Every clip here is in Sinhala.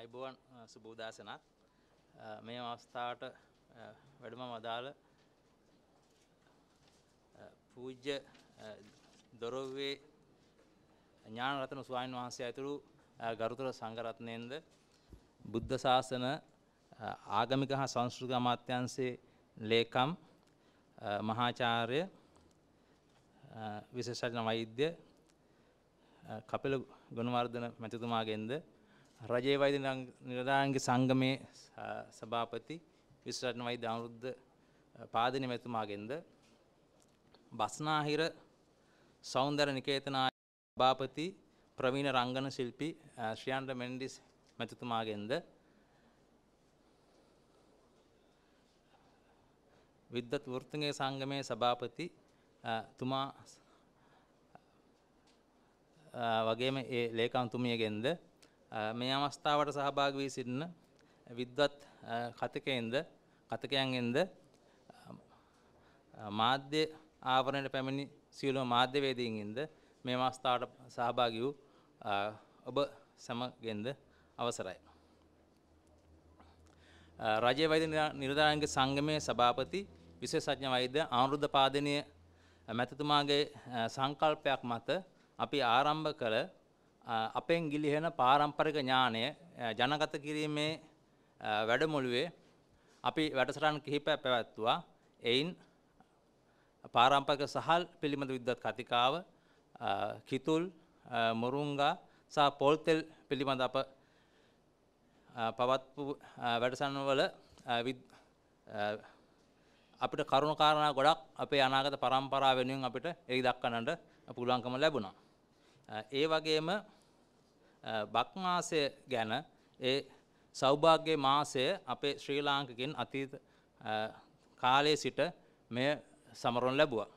අයිබෝන් සුබෝදාසනත් මේ අවස්ථාවට වැඩම වදාළ පූජ්‍ය දොරොවේ ඥානරතන ස්වාමීන් වහන්සේ ඇතුළු ගරුතර සංඝරත්නයෙන්ද බුද්ධ ශාසන ආගමික හා සංස්කෘතික අමාත්‍යාංශයේ ලේකම් මහාචාර්ය විශේෂඥ වෛද්‍ය කපිල ගුණවර්ධන මැතිතුමාගෙන්ද රජයේ වෛද්‍ය නිලධාරින්ග සංගමේ සභාපති විශ්වරත්න වෛද්‍ය අනුරුද්ධ පාදින මෙතුමාගෙන්ද බස්නාහිර සෞන්දර්ය නිකේතනායක සභාපති ප්‍රවීණ රංගන ශිල්පී ශ්‍රියන්ඩ මෙන්ඩිස් මෙතුමාගෙන්ද විද්වත් වෘත්තගේ සංගමයේ සභාපති තුමා වගේම ඒ ලේකම්තුමියගෙන්ද මේ අවස්ථාවට සහභාගී වී සිටින විද්වත් කතකයෙන්ද කතකයන්ගෙන්ද මාධ්‍ය ආවරණයට පැමිණි සියලුම මාධ්‍යවේදීන්ගෙන්ද මේ අවස්ථාවට සහභාගී වූ ඔබ සමගෙන්ද අවසරයි. රජය වෛද්‍ය නිලධාරීන්ගේ සංගමයේ සභාපති විශේෂඥ වෛද්‍ය ආනුරුද්ධ පාදනීය මැතිතුමාගේ සංකල්පයක් මත අපි ආරම්භ කළ අපෙන් ගිලිහෙන පාරම්පරික ඥානය ජනගත කිරීමේ වැඩමුළුවේ අපි වැඩසටහන් කිහිපයක් පැවැත්තුවා. එයින් පාරම්පරික සහල් පිළිබඳ විද්වත් කතිකාව, කිතුල්, මුරුංගා සහ පොල්තෙල් පිළිබඳ අප පවත්පු වැඩසටහන්වල අපිට කරුණු කාරණා ගොඩක් අපේ අනාගත පරම්පරාව වෙනුවෙන් අපිට එරි දක්වන්නට පුළුවන්කම ලැබුණා. ඒ වගේම බක් මාසය ගැන ඒ සෞභාග්‍ය මාසය අපේ ශ්‍රී ලාංකිකයන් අතීත කාලයේ සිට මෙය සමරන ලැබුවා.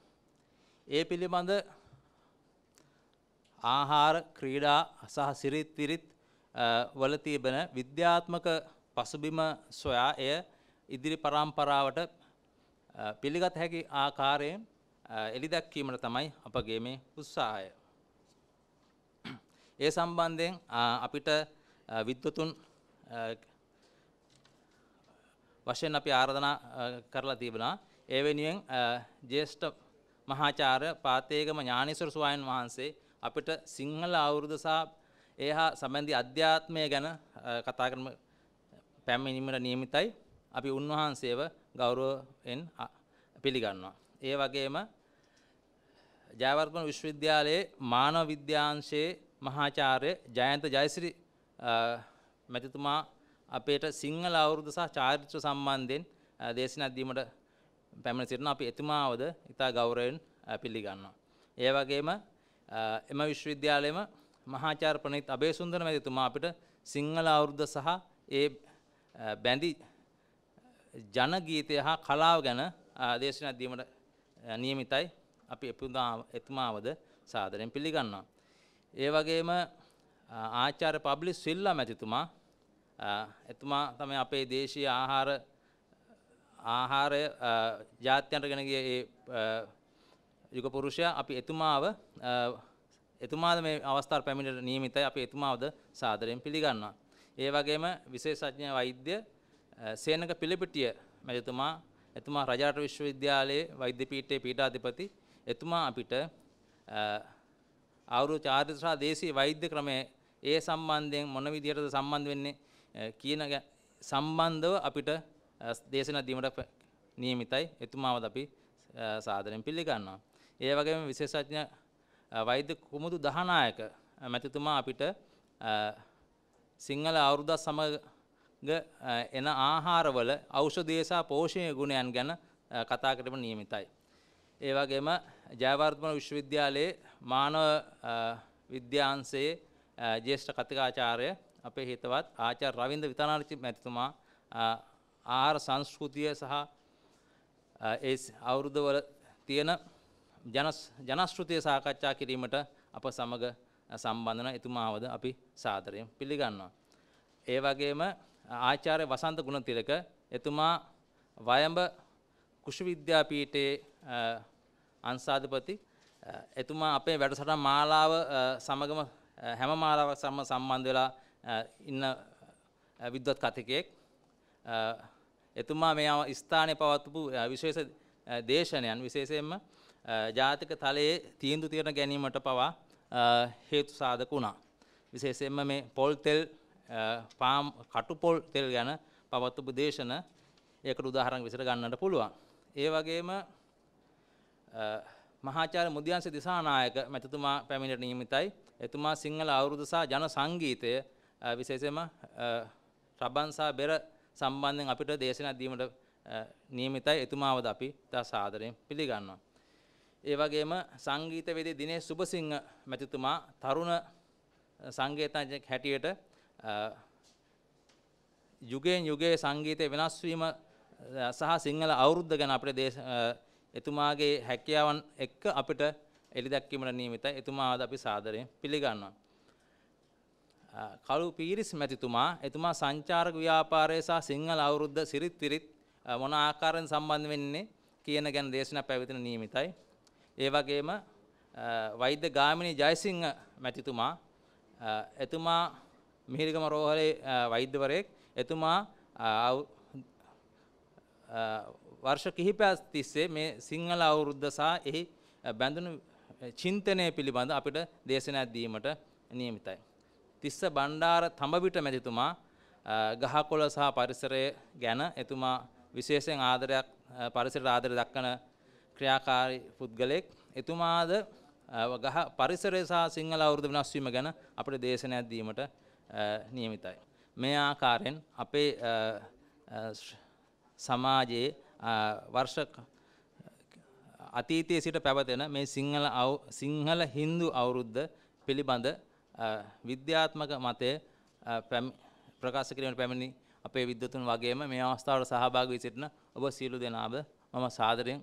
ඒ පිළිබඳ ආහාර ක්‍රීඩා සහ සිරිත් විරිත් වල තිබෙන විද්‍යාත්මක පසුබිම සොයා එය ඉදිරි පරම්පරාවට පිළිගත හැකි ආකාරයෙන් එලි දැක්වීමට තමයි අපගේ මේ උත්සාහය. ඒ සම්බන්ධයෙන් අපිට විද්වතුන් වශයෙන් අපි ආරාධනා කරලා තිබුණා. ඒ වෙනුවෙන් ජ්‍යෙෂ්ඨ මහාචාර්ය පාතේගම ඥානීසර ස්වාමීන් වහන්සේ අපිට සිංහල අවුරුද්ද සහ ඒහා සම්බන්ධී අධ්‍යාත්මය ගැන කතා කරන පැමිණීමට නියමිතයි. අපි උන්වහන්සේව ගෞරවයෙන් පිළිගන්නවා. ඒ වගේම ජයවර්ධන විශ්වවිද්‍යාලයේ මානව විද්‍යාංශයේ මහාචාර්ය ජයන්ත ජයසිරි මැතිතුමා අපේට සිංහල අවුරුදු සහ චාරිත්‍ර සම්බන්ධයෙන් දේශනා දීමට පැමිණ සිටින අපි එතුමාවද ඉතා ගෞරවයෙන් පිළිගන්නවා. ඒ වගේම එම විශ්වවිද්‍යාලයේම මහාචාර්ය ප්‍රනිත් අබේසුන්දර මැතිතුමා අපිට සිංහල අවුරුද්ද සහ ඒ බැඳි ජන ගීතය හා කලාව ගැන දේශනා දීමට නියමිතයි අපි එතුමාවද සාදරයෙන් පිළිගන්නවා. ඒ වගේම ආචාර්ය පබ්ලිස් සිල්ලා මැතිතුමා එතුමා තමයි අපේ දේශීය ආහාර ආහාරය ජාත්‍යන්තර ගෙන ගිය ඒ යුග පුරුෂයා අපි එතුමාව එතුමාද මේ අවස්ථාව පැමිණෙට නියමිතයි අපි එතුමාවද සාදරයෙන් පිළිගන්නවා. ඒ වගේම විශේෂඥ වෛද්‍ය සේනක පිළිපිටිය මැතිතුමා එතුමා රජාට විශ්වවිද්‍යාලයේ වෛද්‍ය පීඨයේ පීඨාධිපති එතුමා අපිට ආයුරු චාරිත්‍ර සහ දේශීය වෛද්‍ය ක්‍රමය ඒ සම්බන්ධයෙන් මොන විදිහටද සම්බන්ධ වෙන්නේ කියන සම්බන්ධව අපිට දේශනා දීමට නියමිතයි එතුමාවද අපි සාදරයෙන් පිළිගන්නවා. ඒ වගේම විශේෂඥ වෛද්‍ය කුමුදු දහනායක මැතිතුමා අපිට සිංහල අවුරුද්දක් සමග එන ආහාරවල ඖෂධ දේශා පෝෂණීය ගුණයන් ගැන කතා කරන්න නියමිතයි. ඒ වගේම ජයවර්ධන විශ්වවිද්‍යාලයේ මානව විද්‍යාංශයේ ජේෂ්ඨ කතිකාචාර්ය අපේ හිතවත් ආචාර්ය රවින්ද විතානාරච්චි මැතිතුමා ආහාර සංස්කෘතිය සහ ඒ අවුරුද්දවල තියෙන ජනශ්‍රුතිය සාකච්ඡා කිරීමට අප සමග සම්බන්ධන එතුමාවද අපි සාදරයෙන් පිළිගන්නවා. ඒ වගේම ආචාර්ය වසන්ත ගුණතිලක එතුමා වයඹ කෘෂි විද්‍යාපීඨයේ අංසාධිපති එතුමා අපේ වැඩසටහන් මාලාව සමගම හැම මාලාවක් සම්ම සම්බන්ධ වෙලා ඉන්න විද්වත් කතිකයෙක් එතුමා මේ ස්ථානය පවත්වපු විශේෂ දේශනයන් විශේෂයෙන්ම ජාතික තලයේ තීන්දු තීරණ ගැනීමට පවා හේතු සාධක වුණා. විශේෂයෙන්ම මේ පොල් තෙල් පාම් කටුපොල් තෙල් ගැන පවත්වපු දේශන ඒකට උදාහරණ විසර ගන්නට පුළුවන්. ඒ වගේම මහාචාර්ය මුදියන්ස දිසානායක මැතිතුමා පැමිණෙට නියමිතයි. එතුමා සිංහල අවුරුදු සහ ජන සංගීතය විශේෂයෙන්ම රබන් සහ බෙර සම්බන්ධයෙන් අපිට දේශනා දීමට නියමිතයි. එතුමාවද අපි ඉතා සාදරයෙන් පිළිගන්නවා. ඒ වගේම සංගීතවේදී දිනේෂ් සුබසිංහ මැතිතුමා තරුණ සංගීතඥයෙක් හැටියට යුගයෙන් යුගයේ සංගීතය වෙනස් වීම සහ සිංහල අවුරුද්ද ගැන අපිට එතුමාගේ හැකියාවන් එක්ක අපිට එලි දැක්වීමට නියමිතයි. එතුමා ආද අපි සාදරයෙන් පිළිගන්නවා. කළු පීරිස් මැතිතුමා එතුමා සංචාරක ව්‍යාපාරය සහ සිංහල අවුරුද්ද සිරිත් විරිත් මොන ආකාරයෙන් සම්බන්ධ වෙන්නේ කියන ගැන දේශනා පැවැත්වෙන නියමිතයි. ඒ වගේම වෛද්‍ය ගාමිණී ජයසිංහ මැතිතුමා එතුමා මිහිරිගම රෝහලේ වෛද්‍යවරයෙක් එතුමා වර්ෂ කිහිපයක් තිස්සේ මේ සිංහල අවුරුද්ද සහ එහි බැඳුණු චින්තනය පිළිබඳ අපිට දේශනයක් දීමට නියමිතයි. තිස්ස බණ්ඩාර තඹවිට මැතිතුමා ගහකොළ සහ පරිසරය ගැන එතුමා විශේෂයෙන් ආදරයක් පරිසරට ආදරය දක්වන ක්‍රියාකාරී පුද්ගලෙක්. එතුමාද ගහ පරිසරය සහ සිංහල අවුරුදු වෙනස් වීම ගැන අපිට දේශනයක් දීමට නියමිතයි. මේ ආකාරයෙන් අපේ සමාජයේ වර්ෂ අතීතයේ සිට පැවතෙන මේ සිංහල සිංහල හින්දු අවුරුද්ද පිළිබඳ විද්‍යාත්මක මතය ප්‍රකාශ කිරීමට පැමිණි අපේ විද්වතුන් වගේම මේ අවස්ථාවට සහභාගී වී සිටින ඔබ සියලු දෙනාම මම සාදරයෙන්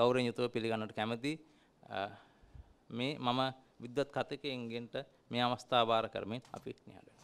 ගෞරවයෙන් යුතුව පිළිගන්නට කැමැතියි. මේ මම විද්වත් කතිකයන්ගෙන්ට මේ අවස්ථාව බාර කරමින් අපි නිහඬ